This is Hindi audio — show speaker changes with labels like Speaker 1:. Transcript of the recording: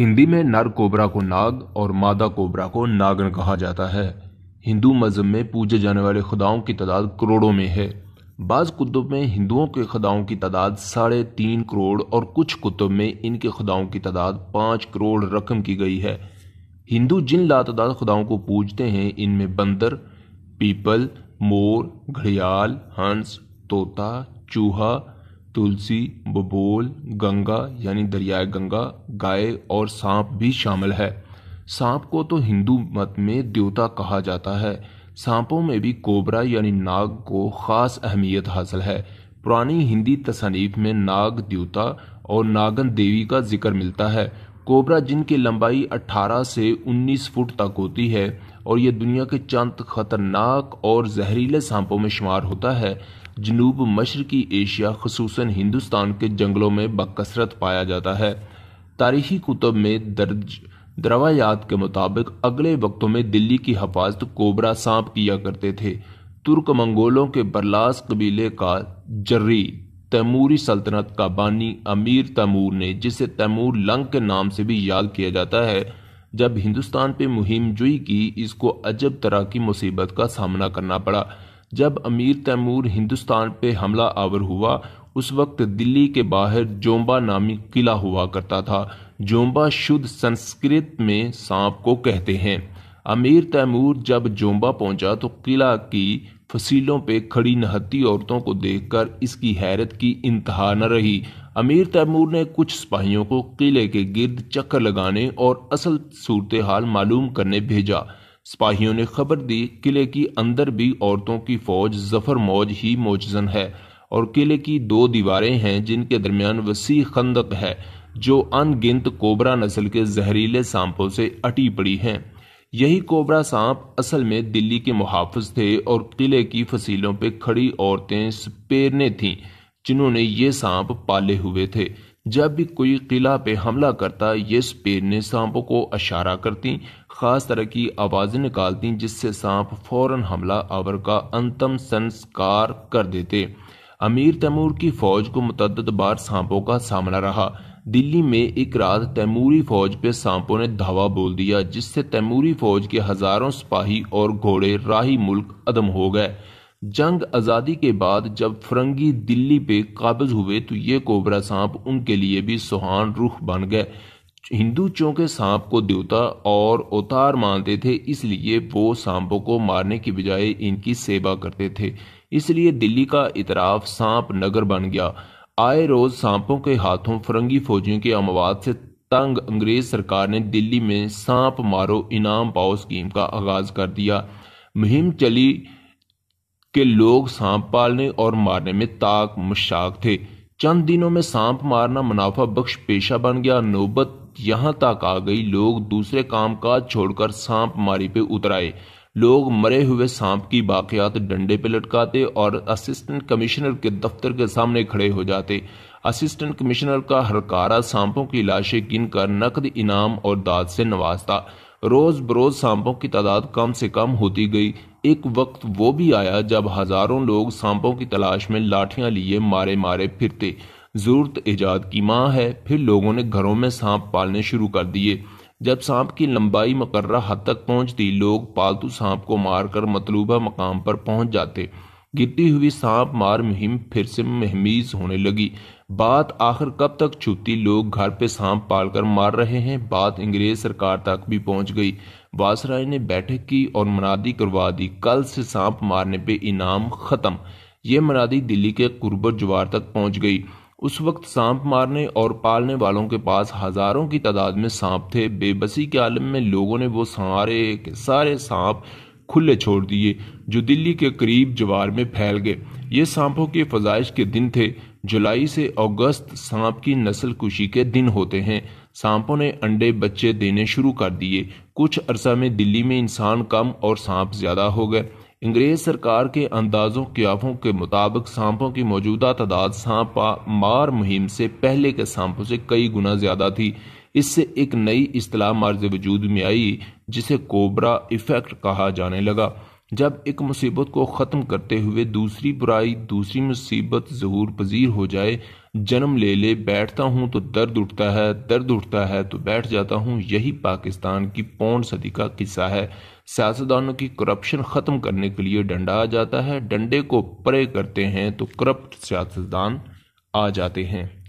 Speaker 1: हिंदी में नर कोबरा को नाग और मादा कोबरा को नागन कहा जाता है हिंदू मज़हब में पूजे जाने वाले खुदाओं की तादाद करोड़ों में है बाज़ कुतुब में हिंदुओं के खुदाओं की तादाद साढ़े तीन करोड़ और कुछ कुतुब में इनके खुदाओं की तादाद पाँच करोड़ रकम की गई है हिंदू जिन लातदाद खुदाओं को पूजते हैं इनमें बंदर पीपल मोर घड़ियाल हंस तोता चूहा तुलसी बबोल गंगा यानी दरियाए गंगा गाय और सांप भी शामिल है सांप को तो हिंदू मत में देवता कहा जाता है सांपों में भी कोबरा यानी नाग को ख़ास अहमियत हासिल है पुरानी हिंदी तसनीफ में नाग देवता और नागन देवी का जिक्र मिलता है कोबरा जिनकी लंबाई 18 से 19 फुट तक होती है और यह दुनिया के चंद खतरनाक और जहरीले सांपों में शुमार होता है जनूब मशरकी एशिया खसूस हिंदुस्तान के जंगलों में बकसरत पाया जाता है तारीखी कुतब में दर्ज दरवायात के मुताबिक अगले वक्तों में दिल्ली की हफाजत कोबरा सांप किया करते थे तुर्क मंगोलों के बरलास कबीले का जर्री तैमूरी सल्तनत का बानी अमीर तैमूर ने जिसे तैमूर लंग के नाम से भी याद किया जाता है जब हिंदुस्तान पे मुहिम जुई की इसको अजब तरह की मुसीबत का सामना करना पड़ा जब अमीर तैमूर हिंदुस्तान पे हमला आवर हुआ उस वक्त दिल्ली के बाहर जोम्बा नामी किला हुआ करता था जोम्बा शुद्ध संस्कृत में सांप को कहते हैं अमीर तैमूर जब जोम्बा पहुंचा तो किला की फसीलों पे खड़ी नहती औरतों को देखकर इसकी हैरत की इंतहा न रही अमीर तैमूर ने कुछ सिपाहियों को किले के गिर्द चक्कर लगाने और असल सूरत हाल मालूम करने भेजा सिपाहियों ने खबर दी किले की अंदर भी औरतों की फौज जफर मौज ही मोजन है और किले की दो दीवारें हैं जिनके दरमियान वसी खंदक है जो अनगिनत कोबरा नस्ल के जहरीले सांपों से अटी पड़ी हैं यही कोबरा सांप असल में दिल्ली के मुहाफ़ थे और किले की फसीलों पर खड़ी औरतें पेरने थीं जिन्होंने ये सांप पाले हुए थे जब भी कोई किला पे हमला करता ये स्पेर ने सांपों को इशारा करती ख़ास तरह की आवाज़ें निकालती जिससे सांप फौरन हमला आवर का अंतम संस्कार कर देते अमीर तैमूर की फौज को मतद बार सांपों का सामना रहा दिल्ली में एक रात तैमूरी फौज पे सांपों ने धावा बोल दिया जिससे तैमूरी फौज के हज़ारों सिपाही और घोड़े राही मुल्क अदम हो गए जंग आज़ादी के बाद जब फरंगी दिल्ली पे काबज हुए तो ये कोबरा सांप उनके लिए भी सुहान रुख बन गए हिंदू चौके सांप को देवता और अवतार मानते थे इसलिए वो सांपों को मारने की बजाय इनकी सेवा करते थे इसलिए दिल्ली का इतराफ सांप नगर बन गया आए रोज सांपों के हाथों फरंगी फौजियों के अमवाद से तंग अंग्रेज सरकार ने दिल्ली में सांप मारो इनाम पाओ स्कीम का आगाज कर दिया मुहिम चली कि लोग सांप पालने और मारने में ताक मुशाक थे चंद दिनों में सांप मारना मुनाफा बख्श पेशा बन गया नौबत यहाँ तक आ गई लोग दूसरे काम काज छोड़कर सांप मारी पे उतर आए लोग मरे हुए सांप की बाकियात डंडे पे लटकाते और असिस्टेंट कमिश्नर के दफ्तर के सामने खड़े हो जाते असिस्टेंट कमिश्नर का हरकारा सांपों की लाशें गिनकर नकद इनाम और दाद से नवाजता रोज बरोज सांपों की तादाद कम से कम होती गई एक वक्त वो भी आया जब हजारों लोग सांपों की तलाश में लाठियां लिए मारे मारे फिरते जरूरत ईजाद की माँ है फिर लोगों ने घरों में सांप पालने शुरू कर दिए जब सांप की लंबाई मकर्रा हद तक पहुंचती लोग पालतू सांप को मारकर मतलूबा मकाम पर पहुंच जाते गिरती हुई सांप मार मुहिम फिर से महमीज होने लगी बात आखिर कब तक छुपती लोग घर पे सांप पालकर मार रहे हैं बात अंग्रेज सरकार तक भी पहुंच गई वासराय ने बैठक की और मनादी करवा दी कल से सांप मारने पे इनाम खत्म ये मनादी दिल्ली के कुर्बर जवार तक पहुंच गई उस वक्त सांप मारने और पालने वालों के पास हजारों की तादाद में सांप थे बेबसी के आलम में लोगों ने वो सारे के सारे सांप खुले छोड़ दिए जो दिल्ली के करीब जवार में फैल गए ये सांपों की फजाइश के दिन थे जुलाई से अगस्त सांप की नस्ल कुशी के दिन होते हैं सांपों ने अंडे बच्चे देने शुरू कर दिए कुछ अरसा में दिल्ली में इंसान कम और सांप ज़्यादा हो गए अंग्रेज सरकार के अंदाजों क्याफों के मुताबिक सांपों की मौजूदा तादाद सांप मार मुहिम से पहले के सांपों से कई गुना ज़्यादा थी इससे एक नई असलाह मार्ज वजूद में आई जिसे कोबरा इफ़ेक्ट कहा जाने लगा जब एक मुसीबत को ख़त्म करते हुए दूसरी बुराई दूसरी मुसीबत जहूर पजीर हो जाए जन्म ले ले बैठता हूँ तो दर्द उठता है दर्द उठता है तो बैठ जाता हूँ यही पाकिस्तान की पौन सदी का किस्सा है सियासतदानों की करप्शन ख़त्म करने के लिए डंडा आ जाता है डंडे को परे करते हैं तो करप्ट सियासतदान आ जाते हैं